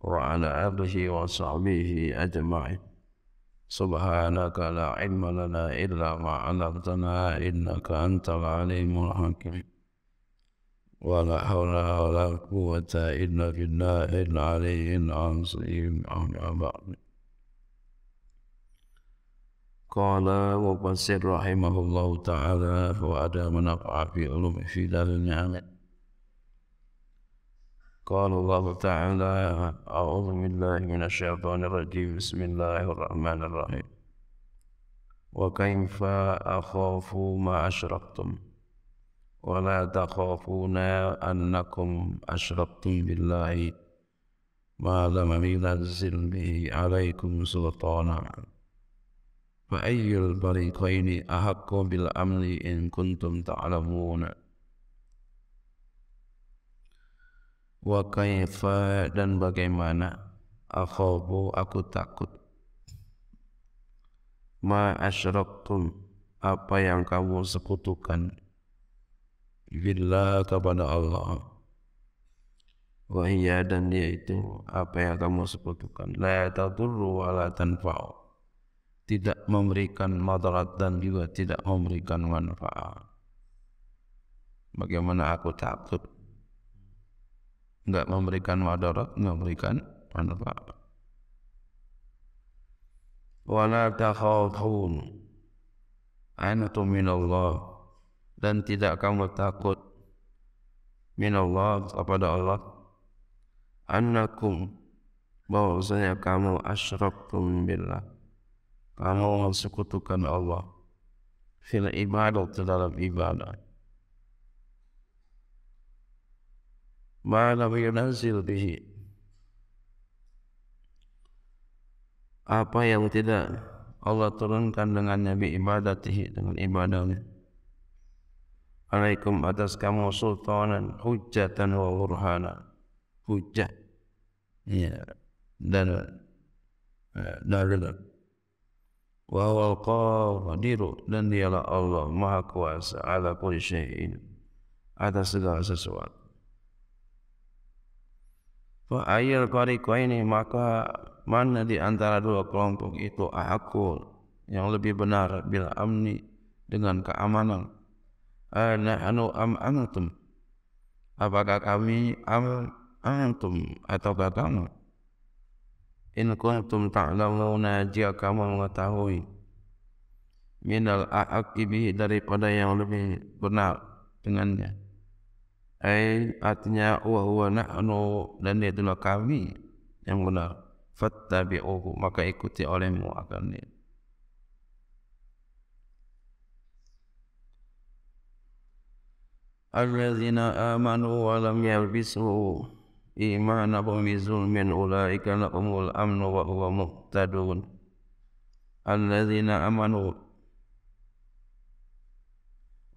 وعلى آله وصحبه أجمعين سبحانك لا علم لنا إلا ما علمتنا إنك أنت العليم الحكيم ولا حول ولا قوة إلا بالله العلي العظيم أما بعد قال مبصر رحمه الله تعالى وأدام نقع في علوم في دار النعمة قال الله تعالى أعوذ بالله من الشيطان الرجيم بسم الله الرحمن الرحيم وكيف أخاف ما أشركتم ولا تخافون أنكم أشركتم بالله ما لم ينزل به عليكم سلطانا فأي الفريقين أحق بالأمن إن كنتم تعلمون wa kaifa dan bagaimana akhafu aku takut ma asyraktum apa yang kamu sekutukan billah kepada Allah wa iya dan dia itu apa yang kamu sekutukan la tadurru wa la tanfa'u tidak memberikan madarat dan juga tidak memberikan manfaat bagaimana aku takut nggak memberikan madarat, nggak memberikan manfaat. Wala takhawfun anatu minallah dan tidak kamu takut minallah kepada Allah annakum bahwasanya kamu asyraktum billah kamu mensekutukan Allah fil ibadah dalam ibadah ma'lam yunazil bihi apa yang tidak Allah turunkan dengan Nabi ibadatihi dengan ibadahnya alaikum atas kamu sultanan hujatan wa urhana, hujah ya dan eh, dalil wa huwa al dan dialah Allah maha kuasa ala kulli syai'in atas segala sesuatu Fa ayil ini maka mana di antara dua kelompok itu aku yang lebih benar bil amni dengan keamanan. anu am antum. Apakah kami am antum ataukah kamu? In kuntum ta'lamuna jika kamu mengetahui minal aqibih daripada yang lebih benar dengannya. Ai artinya wa huwa nahnu dan itulah kami yang benar. Fattabi'uhu maka ikuti olehmu akan ini. Alladzina amanu wa lam yalbisu imanahum bizulmin ulaika lahumul amnu wa huwa muhtadun. Al-lazina amanu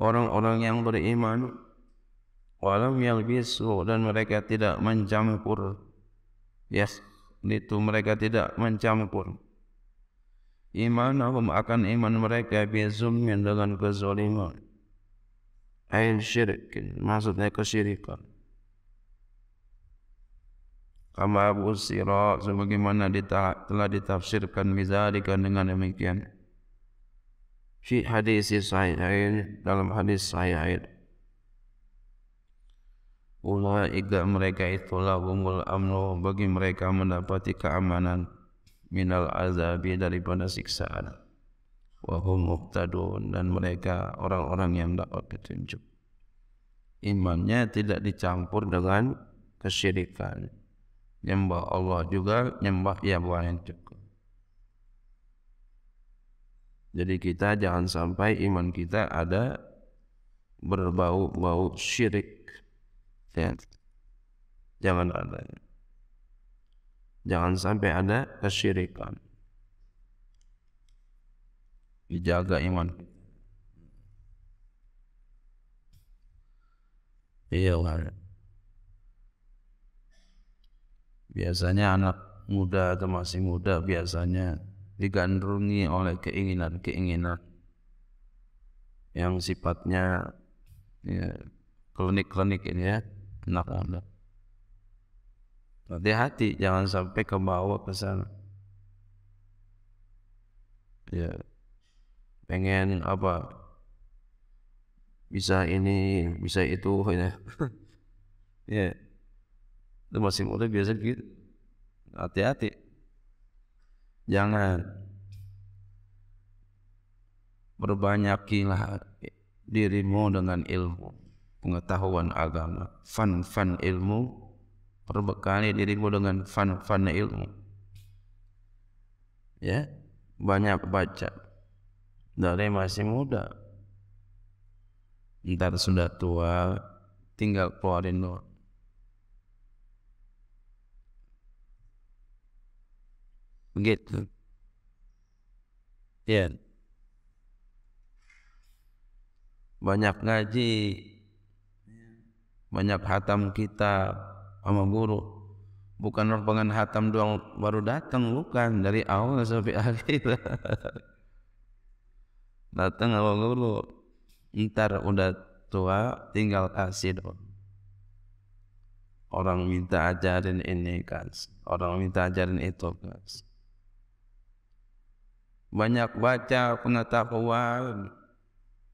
Orang-orang yang beriman walam yang bisu dan mereka tidak mencampur yes itu mereka tidak mencampur iman hukum akan iman mereka bizumin dengan kezaliman ayin syirik maksudnya kesyirikan kama abu sirak sebagaimana telah ditafsirkan mizalikan dengan demikian fi hadis sahih dalam hadis sahih Ulaika mereka itulah umul amnu bagi mereka mendapati keamanan minal azabi daripada siksaan. Wahum muhtadun dan mereka orang-orang yang dapat petunjuk. Imannya tidak dicampur dengan kesyirikan. Nyembah Allah juga, nyembah yang lain juga. Jadi kita jangan sampai iman kita ada berbau-bau syirik Jangan ada. Jangan sampai ada kesyirikan. Dijaga iman Iya, Iya Biasanya anak muda atau masih muda biasanya digandrungi oleh keinginan-keinginan yang sifatnya ya, klinik-klinik ini ya Nah, hati-hati jangan sampai kebawa ke sana. Ya, pengen apa? Bisa ini, bisa itu, ya. ya, itu masih muda biasa gitu. Hati-hati, jangan berbanyakilah dirimu dengan ilmu pengetahuan agama. Fan-fan ilmu, perbekali dirimu dengan fan-fan ilmu. Ya, banyak baca dari masih muda. Ntar sudah tua, tinggal keluarin doang. Begitu. Ya. Banyak ngaji, banyak hatam kita sama guru bukan merupakan hatam doang baru datang bukan dari awal sampai akhir datang sama guru ntar udah tua tinggal kasih dong orang minta ajarin ini kasih orang minta ajarin itu kasih banyak baca pengetahuan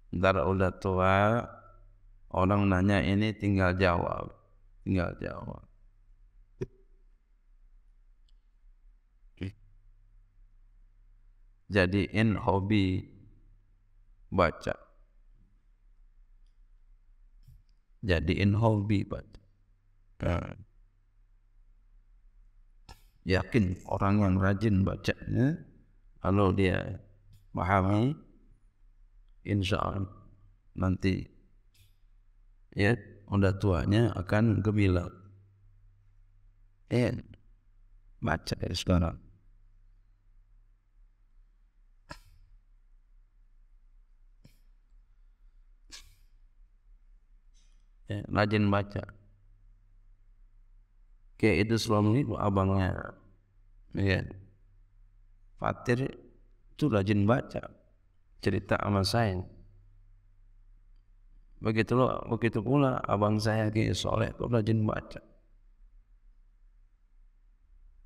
ntar udah tua Orang nanya ini tinggal jawab, tinggal jawab. Jadiin hobi baca. Jadiin hobi baca. Nah. Yakin orang yang rajin bacanya, kalau dia pahami, insya Allah nanti ya udah tuanya akan gemilang Eh, iya. baca ya sekarang ya, rajin baca Kayak itu selama ini abangnya ya Fatir itu rajin baca cerita sama saya begitu lo begitu pula abang saya Ki Soleh itu rajin baca.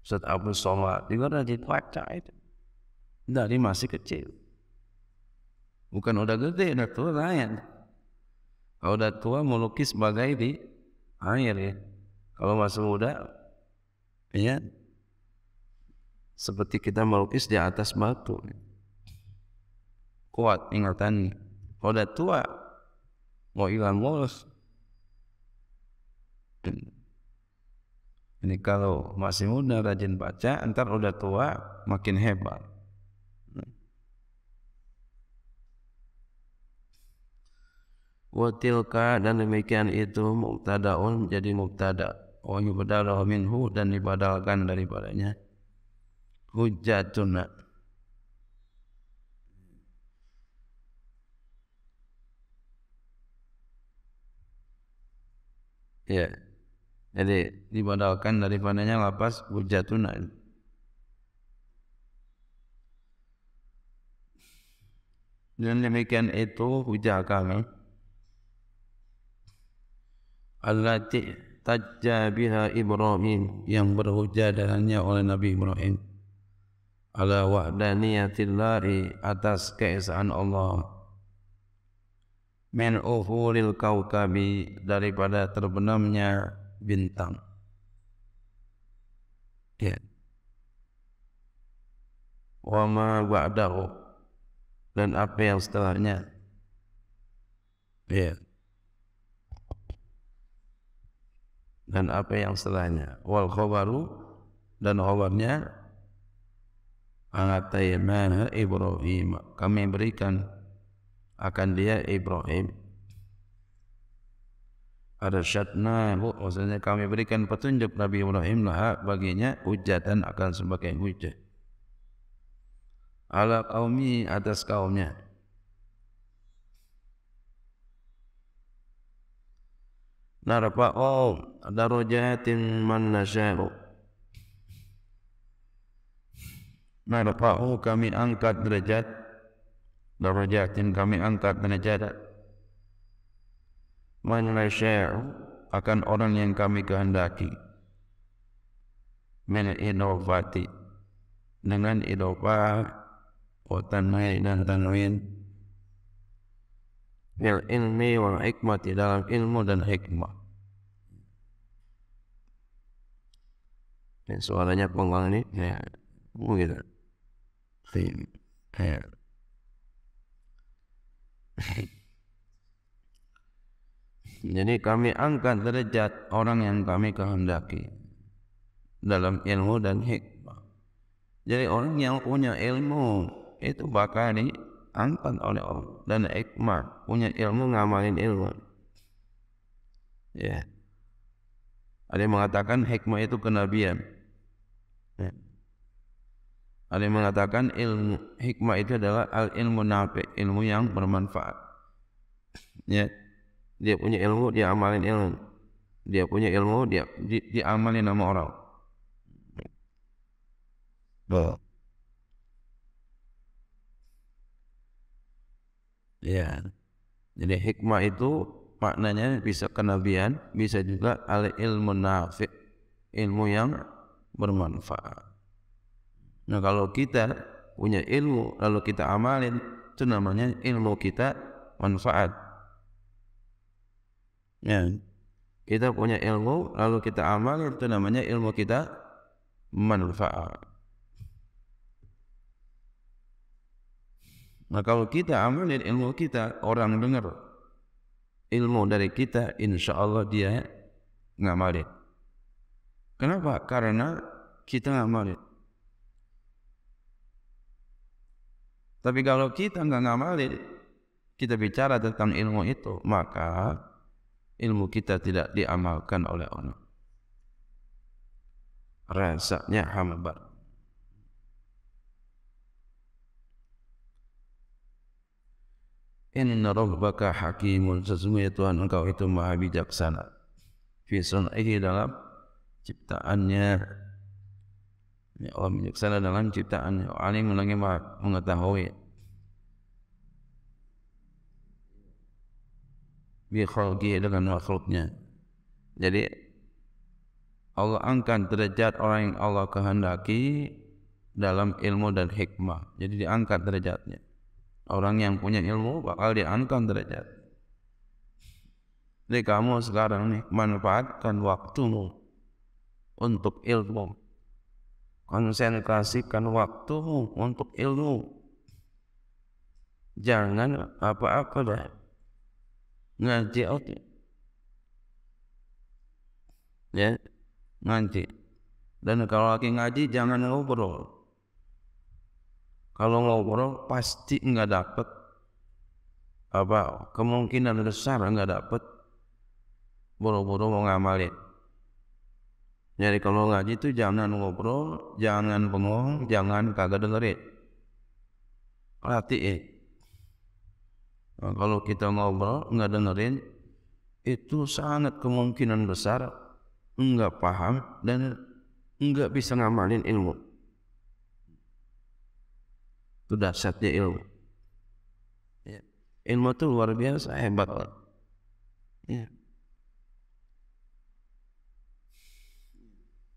Ustaz Abu Somad juga rajin baca itu. Dari masih kecil. Bukan udah gede, udah tua lain. Kalau udah tua melukis sebagai di air ya. Kalau masih muda, ya seperti kita melukis di atas batu. Kuat ingatan Kalau udah tua, Waila mulus ini kalau masih muda rajin baca, entar udah tua makin hebat. Watilka dan demikian itu muktadaun jadi muktada. Oh yubdalu minhu dan dibadalkan daripadanya. Hujjatun Ya. Jadi dibadalkan daripadanya lapas hujatuna. Dan demikian itu hujah kami. Allah tajja biha Ibrahim yang berhujah dengannya oleh Nabi Ibrahim. Ala wahdaniyatillahi atas keesaan Allah. min uhulil kaukabi daripada terbenamnya bintang. Ya. Wa ma ba'dahu dan apa yang setelahnya. Ya. Dan apa yang setelahnya. Wal khabaru dan khabarnya Angatayna Ibrahim kami berikan akan dia Ibrahim ada syatna maksudnya kami berikan petunjuk Nabi Ibrahim lah baginya dan akan sebagai hujah ala kaumi atas kaumnya narfa'u oh, darajatin man nasha'u narfa'u oh, kami angkat derajat darajatin kami angkat derajat man nasya'u akan orang yang kami kehendaki min inovati dengan idofa wa dan tanwin fil ilmi wal hikmati dalam ilmu dan hikmah dan suaranya pengulang ini ya begitu ya. Jadi kami angkat derajat orang yang kami kehendaki dalam ilmu dan hikmah. Jadi orang yang punya ilmu itu bakal diangkat oleh Allah dan hikmah punya ilmu ngamalin ilmu. Ya. Ada yang mengatakan hikmah itu kenabian. Ada mengatakan ilmu hikmah itu adalah al ilmu nafi, ilmu yang bermanfaat. Ya, dia punya ilmu, dia amalin ilmu. Dia punya ilmu, dia di, diamalin nama orang. Betul. Ya. Jadi hikmah itu maknanya bisa kenabian, bisa juga al ilmu nafi, ilmu yang bermanfaat. Nah kalau kita punya ilmu lalu kita amalin itu namanya ilmu kita manfaat. Ya. Kita punya ilmu lalu kita amalin itu namanya ilmu kita manfaat. Nah kalau kita amalin ilmu kita orang dengar ilmu dari kita insya Allah dia ngamalin. Kenapa? Karena kita ngamalin. Tapi kalau kita nggak ngamalin, kita bicara tentang ilmu itu, maka ilmu kita tidak diamalkan oleh orang. Rasanya hambar. Inna rabbaka hakimun Sesungguhnya Tuhan engkau itu maha bijaksana Fi dalam ciptaannya Ya Allah menyaksikan dalam ciptaan Alim lagi mengetahui bi dengan makhluknya jadi Allah angkat derajat orang yang Allah kehendaki dalam ilmu dan hikmah jadi diangkat derajatnya orang yang punya ilmu bakal diangkat derajat jadi kamu sekarang nih manfaatkan waktumu untuk ilmu konsentrasikan waktumu untuk ilmu jangan apa-apa dah ngaji oke okay. ya ngaji dan kalau lagi ngaji jangan ngobrol kalau ngobrol pasti nggak dapet apa kemungkinan besar nggak dapet buru-buru mau ngamalin jadi kalau ngaji itu jangan ngobrol, jangan bengong, jangan kagak dengerin. Perhatiin. Nah, kalau kita ngobrol nggak dengerin, itu sangat kemungkinan besar nggak paham dan nggak bisa ngamalin ilmu. Itu dasarnya ilmu. Ya. Ilmu itu luar biasa hebat. Ya.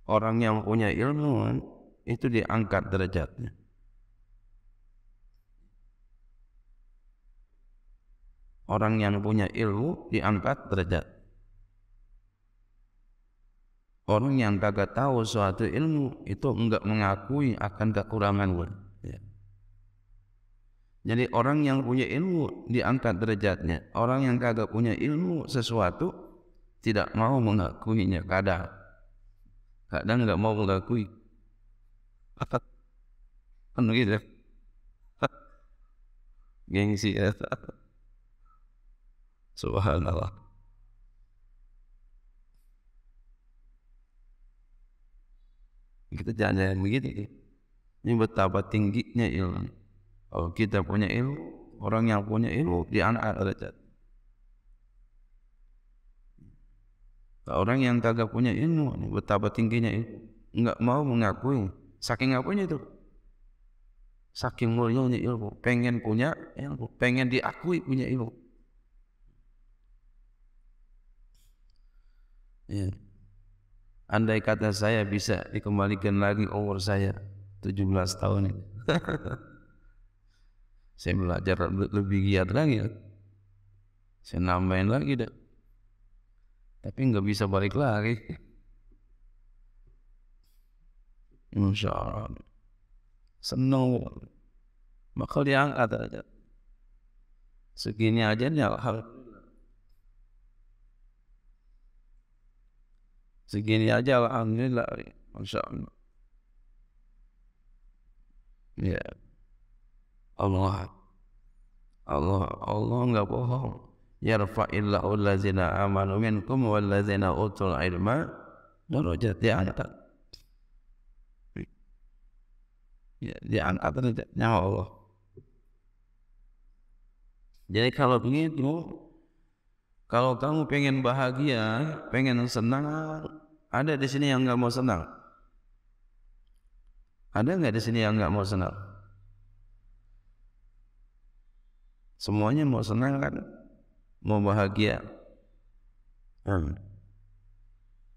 orang yang punya ilmu itu diangkat derajatnya. Orang yang punya ilmu diangkat derajat. Orang yang kagak tahu suatu ilmu itu enggak mengakui akan kekurangan ya. Jadi orang yang punya ilmu diangkat derajatnya. Orang yang kagak punya ilmu sesuatu tidak mau mengakuinya kadang kadang nggak mau mengakui. Kan gitu, Gengsi ya. Subhanallah. Kita jangan jangan begitu. Ini betapa tingginya ilmu. Kalau kita punya ilmu, orang yang punya ilmu di anak anak derajat. Orang yang kagak punya ilmu, betapa tingginya ilmu, nggak mau mengakui. Saking ngapain itu? Saking mulianya ilmu, pengen punya ilmu, pengen diakui punya ilmu. Ya. Andai kata saya bisa dikembalikan lagi umur saya 17 tahun ini. saya belajar lebih giat lagi. Ya. Saya nambahin lagi deh tapi nggak bisa balik lagi Insya Allah seneng bakal diangkat aja segini aja nih alhamdulillah segini aja alhamdulillah masya Allah ya Allah Allah Allah nggak bohong yarfa'illahu allazina amanu minkum wallazina utul ilma darajat diangkat ya, diangkat derajatnya Allah jadi kalau begitu kalau kamu pengen bahagia pengen senang ada di sini yang nggak mau senang ada nggak di sini yang nggak mau senang semuanya mau senang kan mau Hmm.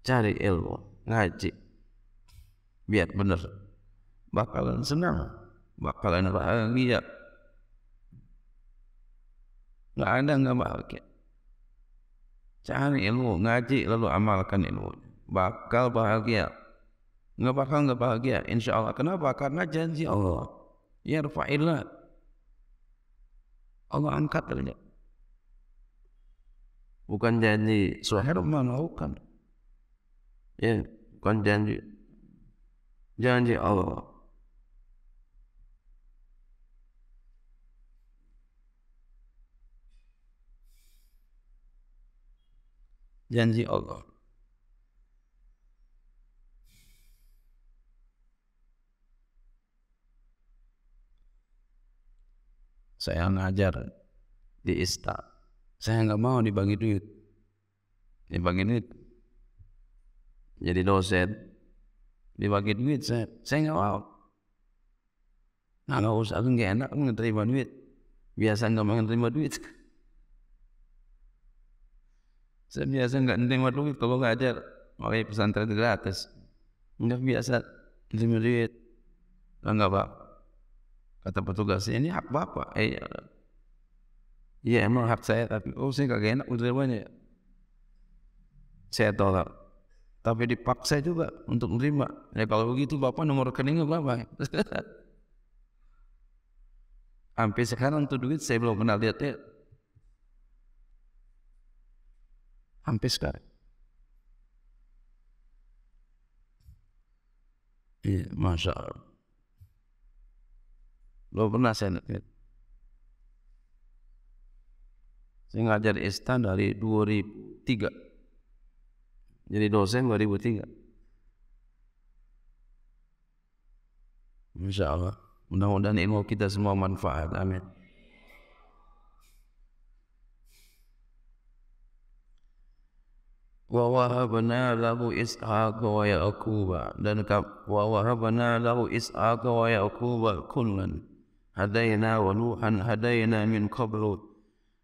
Cari ilmu, ngaji. Biar benar. Bakalan senang, bakalan bahagia. Nggak ada nggak bahagia. Cari ilmu, ngaji lalu amalkan ilmu. Bakal bahagia. Nggak bakal nggak bahagia, insya Allah. Kenapa? Karena janji Allah. Ya rafa'illah. Allah angkat derajat bukan nah, janji Sohaib melakukan ya bukan janji janji Allah janji Allah saya ngajar di ista. Saya nggak mau dibagi duit. Dibagi duit. Jadi dosen. Dibagi duit saya. Saya nggak mau. Nah nggak usah, aku nggak enak aku terima duit. Biasa nggak mau terima duit. saya biasa nggak terima duit kalau nggak ajar. Makanya pesantren gratis. Nggak biasa terima duit. Enggak, Pak. Kata petugasnya, ini hak Bapak. Eh, Iya emang hak saya tapi oh saya kagak enak ya Saya tolak. Tapi dipaksa juga untuk menerima. Ya kalau begitu bapak nomor rekeningnya berapa? Sampai sekarang tuh duit saya belum pernah lihat ya. Sampai sekarang. Iya, Masya Allah. Belum pernah saya lihat. Saya ngajar ISTA dari 2003. Jadi dosen 2003. Insya Allah. Mudah-mudahan ilmu kita semua manfaat. Amin. wa wahabna lahu Ishaq wa yaquba dan wa wahabna lahu Ishaq wa yaquba kullan hadaina wa nuhan hadaina min qablu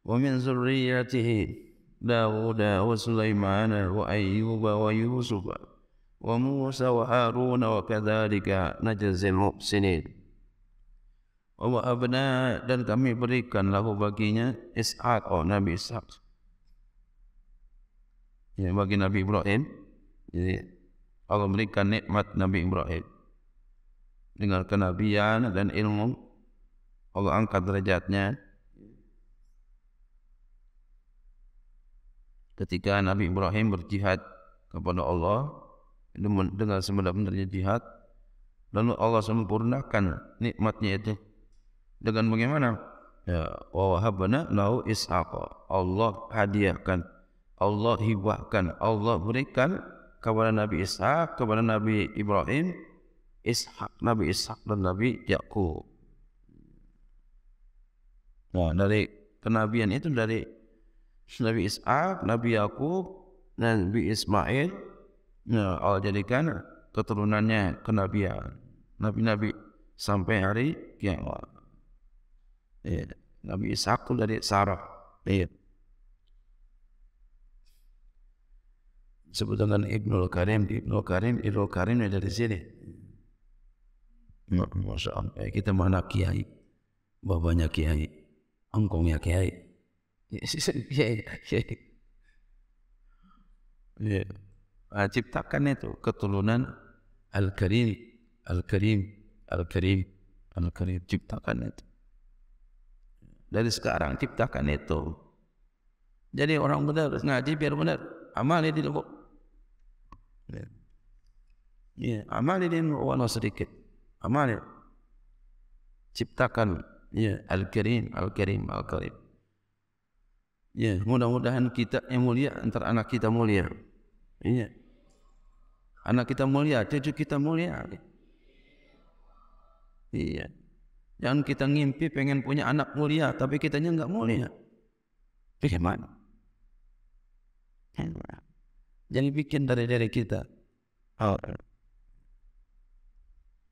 ومن ذريته داود وسليمان وأيوب ويوسف وموسى وهارون وكذلك نجزي المحسنين وَوَهَبْنَا dan kami berikan lahu baginya Ishak oh Nabi Ishak ya bagi Nabi Ibrahim jadi Allah berikan nikmat Nabi Ibrahim dengan kenabian dan ilmu Allah angkat derajatnya ketika Nabi Ibrahim berjihad kepada Allah dengan sebenar-benarnya jihad lalu Allah sempurnakan nikmatnya itu dengan bagaimana ya wahabana wahabna lahu ishaqa Allah hadiahkan Allah hibahkan Allah berikan kepada Nabi Ishak kepada Nabi Ibrahim Ishak Nabi Ishak dan Nabi Yakub nah dari kenabian itu dari Nabi Ishak, Nabi Yakub, Nabi Ismail, ya Allah jadikan keturunannya kenabian, nabi-nabi sampai hari kiamat. Ya. Nabi Ishak itu dari Sarah. Ya. Sebut dengan ibnu Karim, Ibnu Karim, ibnu Karim dari sini. Masya Allah. Eh, kita mana kiai, bapaknya kiai, engkongnya kiai. ya ya ciptakan itu keturunan Al-Karim, Al-Karim, Al-Karim, Al-Karim. Ciptakan itu. Dari sekarang ciptakan itu. Jadi orang benar harus ngaji biar benar. amal ini lubuk. Ya. Yeah. Amalnya di walau sedikit. amal Ciptakan ya Al-Karim, Al-Karim, Al-Karim. Ya, mudah-mudahan kita yang mulia antar anak kita mulia. Iya. Anak kita mulia, cucu kita mulia. Iya. Jangan kita ngimpi pengen punya anak mulia, tapi kitanya enggak mulia. Bagaimana? Jadi bikin dari diri kita. Oh.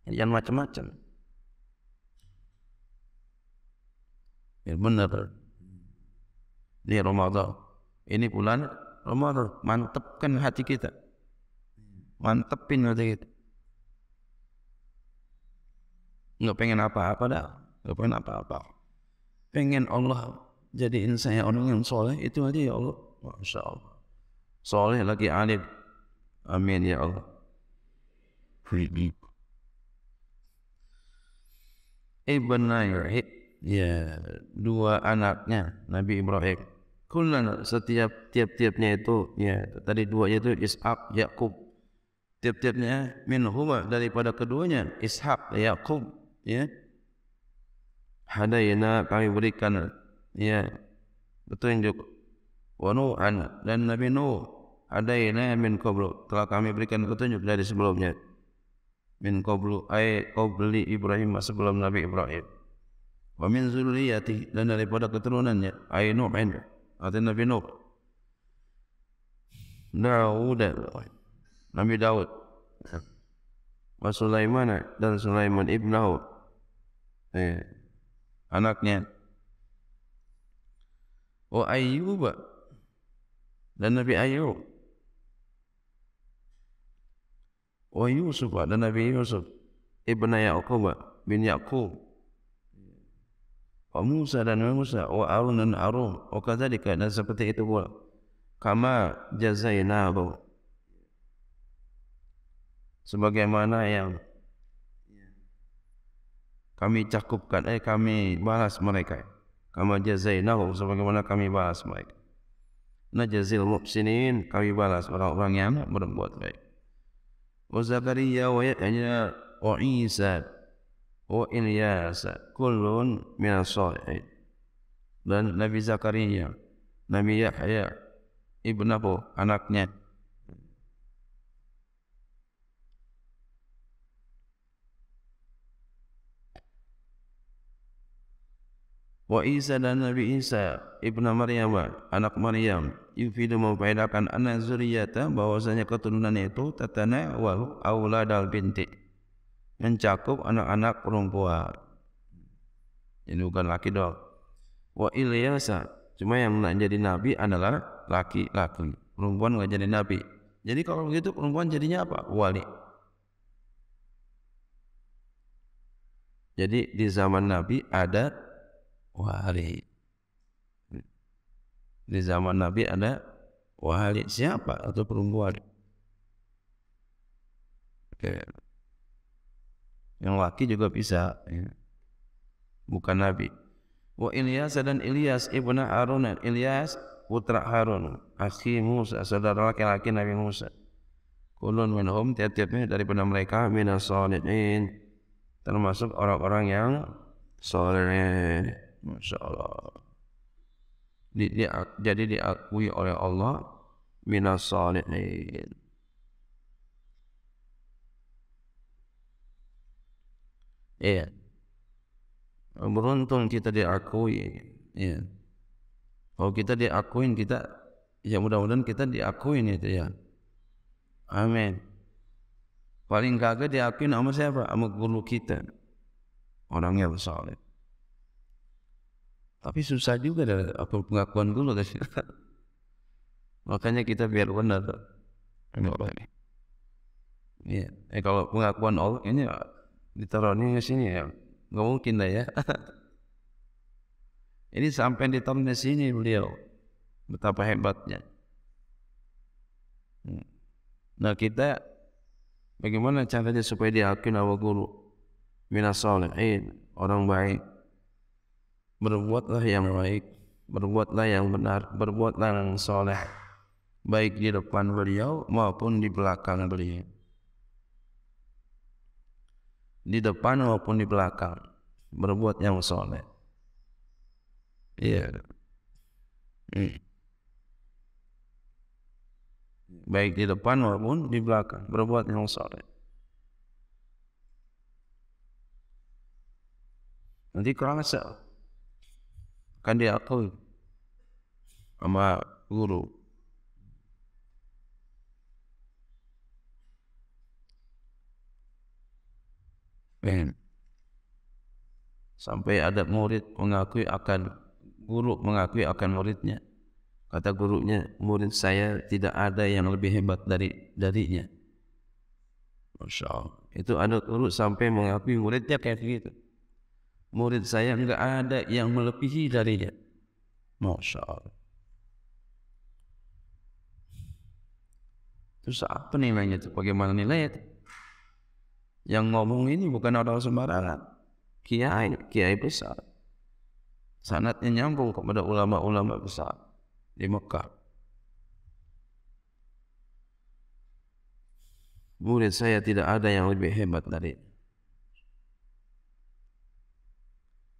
Jangan macam-macam. Ya benar di Ramadan. Ini bulan Ramadan, mantepkan hati kita. Mantepin hati kita. Enggak pengen apa-apa dah, enggak pengen apa-apa. Pengen Allah jadiin saya orang yang soleh itu aja ya Allah. Masya Allah. Soleh lagi alim. Amin ya Allah. Ibn Nair, ya dua anaknya Nabi Ibrahim kullan setiap tiap-tiapnya itu ya tadi dua itu Ishaq Yakub tiap-tiapnya min huma daripada keduanya Ishaq Yakub ya hadayna kami berikan ya Betul yang petunjuk Wanu an dan nabi nu nuh hadayna min qablu telah kami berikan petunjuk dari sebelumnya min qablu ai qabli ibrahim sebelum nabi ibrahim wa min zurriyati dan daripada keturunannya ai nuh Adi Nabi Nuh Dawuda Nabi Daud Wa Sulaiman e, dan Sulaiman ibnahu eh, Anaknya Wa Ayyuba Dan Nabi Ayyub Wa Yusuf dan Nabi Yusuf Ibn Yaqub bin Yaqub Wa Musa dan Nabi Musa wa Arun dan Arun. Wa kadzalika dan seperti itu pula. Kama jazaina bu. Sebagaimana yang kami cakupkan eh kami bahas mereka. Kama jazaina sebagaimana kami bahas mereka. Najazil mufsinin kami bahas orang-orang yang berbuat baik. Wa Zakaria wa Yahya wa Isa wa oh, ya, Ilyas kullun min as-salihin dan Nabi Zakaria Nabi Yahya ibnu Abu anaknya Wa Isa dan Nabi Isa ibnu Maryam anak Maryam yufidu memfaedakan anak zuriyata bahwasanya keturunan itu tatana wal dal binti mencakup anak-anak perempuan. Jadi bukan laki dong. Wa Ilyasa, cuma yang nak jadi nabi adalah laki-laki. Perempuan nggak jadi nabi. Jadi kalau begitu perempuan jadinya apa? Wali. Jadi di zaman Nabi ada wali. Di zaman Nabi ada wali siapa atau perempuan. Oke. Okay yang laki juga bisa ya. bukan nabi wa Ilyas dan Ilyas ibnu Harun Ilyas putra Harun akhi Musa saudara laki-laki Nabi Musa kulun minhum tiap-tiapnya daripada mereka minas termasuk orang-orang yang soleh Masya Allah di, di, jadi diakui oleh Allah minas solihin Iya. Beruntung kita diakui. Iya. Kalau kita diakui, kita ya mudah-mudahan kita diakui itu ya. Amin. Paling kagak diakui sama siapa? Sama guru kita. Orang yang soleh. Tapi susah juga dari apa pengakuan guru kan. Makanya kita biar benar. Enggak boleh. Iya, eh, kalau pengakuan Allah ini ditaruhnya di sini ya nggak mungkin lah ya ini sampai ditaruh di sini beliau betapa hebatnya hmm. nah kita bagaimana caranya supaya diakui nama guru minas orang baik berbuatlah yang baik berbuatlah yang benar berbuatlah yang soleh baik di depan beliau maupun di belakang beliau di depan maupun di belakang berbuat yang soleh. Iya. Hmm. Baik di depan maupun di belakang berbuat yang soleh. Nanti kerasa akan diakui sama guru. Eh. Sampai ada murid mengakui akan guru mengakui akan muridnya. Kata gurunya, murid saya tidak ada yang lebih hebat dari darinya. Masya Allah. Itu ada guru sampai mengakui muridnya kayak begitu. Murid saya enggak ada yang melebihi darinya. Masya Allah. Terus apa nilainya itu? Bagaimana nilainya itu? Yang ngomong ini bukan orang sembarangan. Kiai, kiai besar. Sanatnya nyambung kepada ulama-ulama besar di Mekah. Murid saya tidak ada yang lebih hebat dari ini.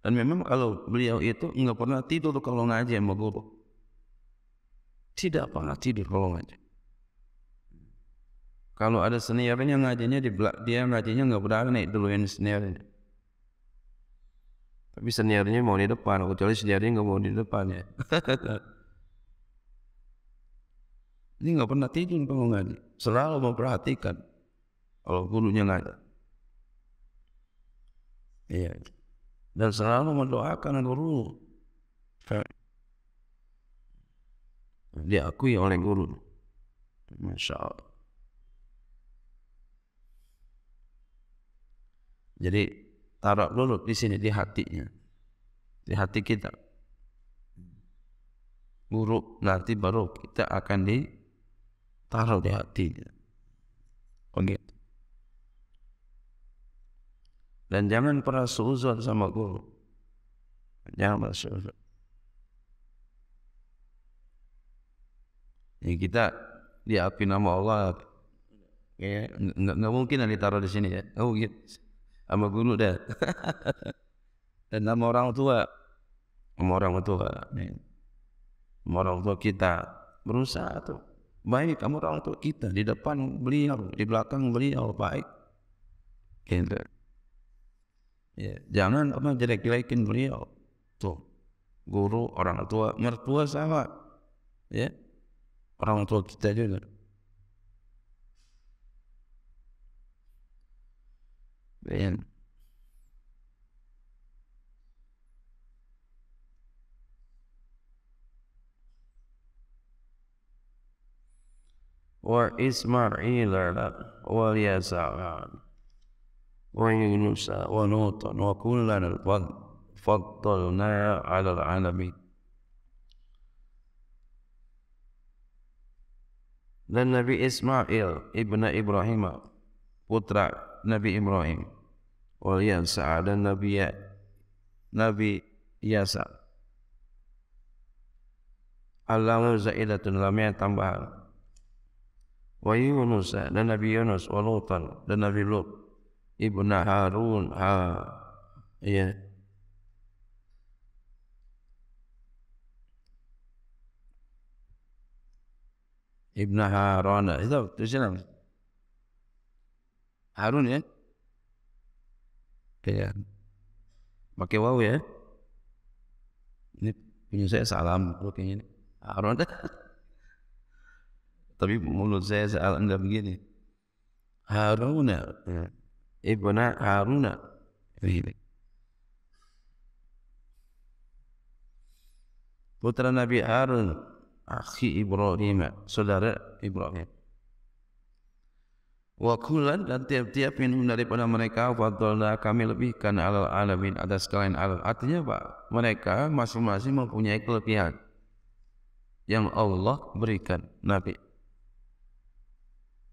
Dan memang kalau beliau itu nggak pernah tidur kalau ngaji sama guru. Tidak pernah tidur kalau ngaji. Kalau ada seniornya ngajinya di dia ngajinya nggak berani duluin seniornya. Tapi seniornya mau di depan, kecuali seniornya nggak mau di depan ya. Ini nggak pernah tidur kalau ngaji, selalu memperhatikan kalau gurunya ngaji. Iya. Dan selalu mendoakan guru. Diakui oleh guru. Masya Allah. Jadi taruh dulu di sini di hatinya. Di hati kita. Buruk nanti baru kita akan di taruh di hatinya. Oke. Oh, gitu. Dan jangan pernah seuzon sama guru. Jangan pernah seuzon. ini ya, kita diapi nama Allah ya nggak nggak mungkin yang ditaruh di sini ya oh gitu sama guru dah dan sama orang tua sama orang tua sama orang tua kita berusaha tuh baik kamu orang tua kita di depan beliau di belakang beliau baik gitu ya jangan apa jelek-jelekin beliau tuh guru orang tua mertua sama ya orang tua kita juga يعني وإسماعيل واليسع ويونس ولوطا وكلا فضلنا على العالمين للنبي إسماعيل ابن إبراهيم Ibrahim putra Nabi Ibrahim wal Yasa dan Nabi ya, Nabi Yasa Allahu zaidatun lamnya tambahan wa Yunus dan Nabi Yunus wa Lutan dan Nabi Lut Ibnu Harun ha ya ibnu Harun itu tulisan Harun ya iya pakai waw ya ini punya saya salam kayaknya ini Harun tapi mulut saya salam enggak begini Harun Haruna hmm. ibna Haruna iya. putra Nabi Harun akhi Ibrahim saudara Ibrahim Wa dan tiap-tiap minum daripada mereka fadlna kami lebihkan alal alamin atas kalian alam. Artinya Pak, mereka masing-masing mempunyai kelebihan yang Allah berikan Nabi.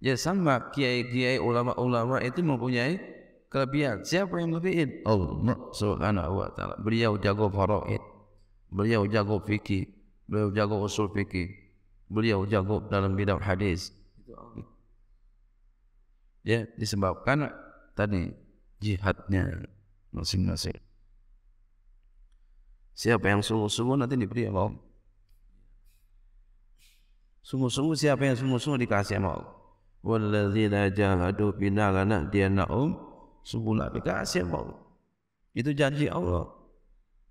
Ya sama kiai-kiai ulama-ulama itu mempunyai kelebihan. Siapa yang lebihin? Allah Subhanahu wa taala. Beliau jago faraid. Beliau jago fikih. Beliau jago usul fikih. Beliau jago dalam bidang hadis. Itu Allah ya disebabkan tadi jihadnya masing-masing. Siapa yang sungguh-sungguh nanti diberi Allah. Sungguh-sungguh siapa yang sungguh-sungguh dikasih sama Allah. Walladzina jahadu bina lana dianna'um. um, sungguh dikasih sama Allah. Itu janji Allah.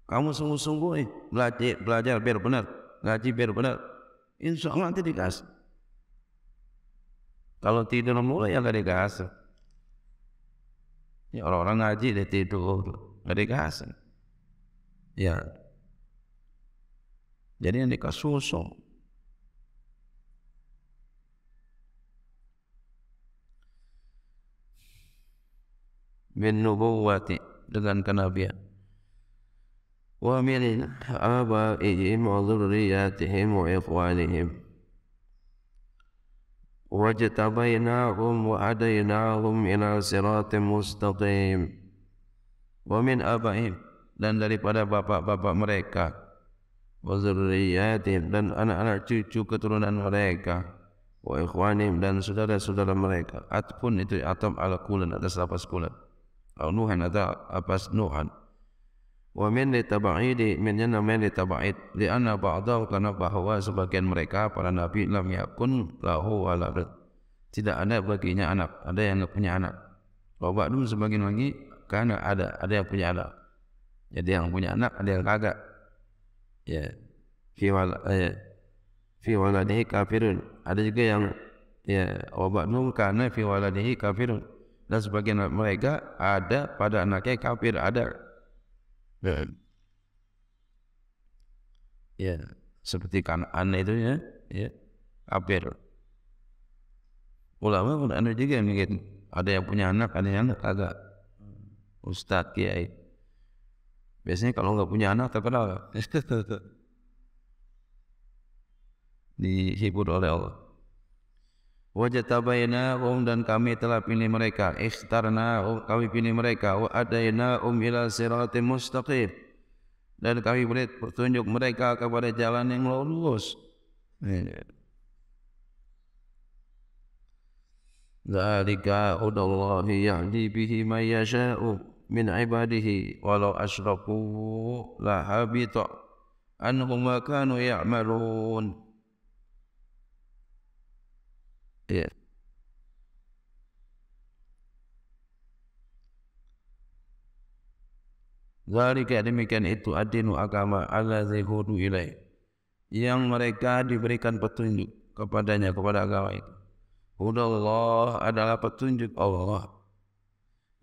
Kamu sungguh-sungguh eh, belajar, belajar biar benar. Ngaji biar benar. Insya Allah nanti dikasih. Kalau tidur mulu ya gak dikasih. Ya orang-orang ngaji dia tidur, gak dikasih. Ya. Jadi yang dikasusun. Bin nubuwati dengan kenabian. Wa min abaihim wa dhurriyatihim wa ikhwanihim. واجتبيناهم وهديناهم إلى صراط مستقيم ومن أبائهم dan daripada bapak-bapak mereka وزرياتهم dan anak-anak cucu keturunan mereka وإخوانهم dan saudara-saudara mereka ataupun itu atom ala kulan atas apa sekulan al-nuhan atau apa nuhan wa min li tabaidi min yana min li tabaid li anna ba'dahu kana bahwa sebagian mereka para nabi lam yakun lahu walad tidak ada baginya anak ada yang enggak punya anak wa ba'du sebagian lagi karena ada ada yang punya anak jadi yang punya anak ada yang kagak ya fi wal eh, fi waladihi kafirun ada juga yang ya wa ba'du karena fi waladihi kafirun dan sebagian mereka ada pada anaknya kafir ada Ya. ya seperti kanan itu ya, ya kafir. Ulama pun ada juga yang begitu. Ada yang punya anak, ada yang agak ustadz kiai. Biasanya kalau nggak punya anak terkenal dihibur oleh Allah. Wajah tabayna, Wajatabainahum dan kami telah pilih mereka. Ikhtarnahum kami pilih mereka. Wa adainahum ilah siratim mustaqib. Dan kami berit petunjuk mereka kepada jalan yang lurus. Zalika udallahi yahdi bihi man yasha'u min ibadihi walau asyraku la habita anhum kanu ya'malun. Yeah. Zalika demikian itu adinu agama ala zihudu ilai Yang mereka diberikan petunjuk kepadanya, kepada agama itu Allah adalah petunjuk Allah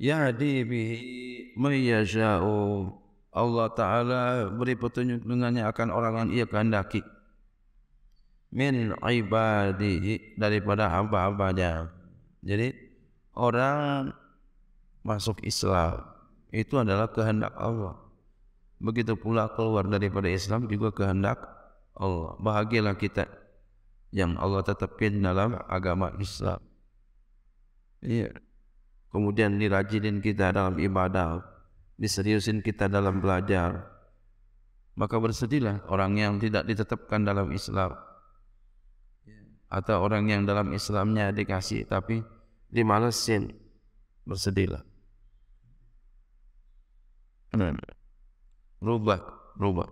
Yahdi bihi mayyasha'u Allah Ta'ala beri petunjuk dengannya akan orang yang ia kehendaki min ibadihi daripada hamba-hambanya. Jadi orang masuk Islam itu adalah kehendak Allah. Begitu pula keluar daripada Islam juga kehendak Allah. Bahagialah kita yang Allah tetapkan dalam agama Islam. Ya. Kemudian dirajinin kita dalam ibadah, diseriusin kita dalam belajar. Maka bersedihlah orang yang tidak ditetapkan dalam Islam atau orang yang dalam Islamnya dikasih tapi dimalesin bersedihlah. Rubah, rubah.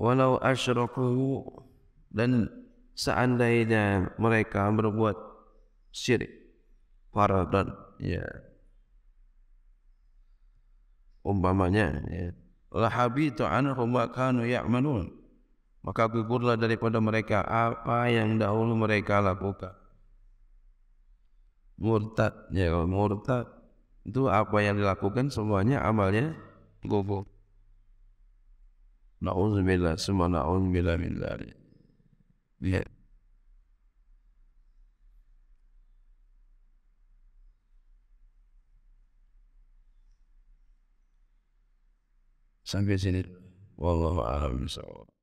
Walau asyraku dan seandainya mereka berbuat syirik para dan ya umpamanya ya lahabitu anhum wa kanu ya'malun maka gugurlah daripada mereka apa yang dahulu mereka lakukan. Murtad, ya murtad itu apa yang dilakukan semuanya amalnya gugur. Nauzubillah, semua nauzubillah min dzalik. Ya. Sampai sini. Wallahu a'lam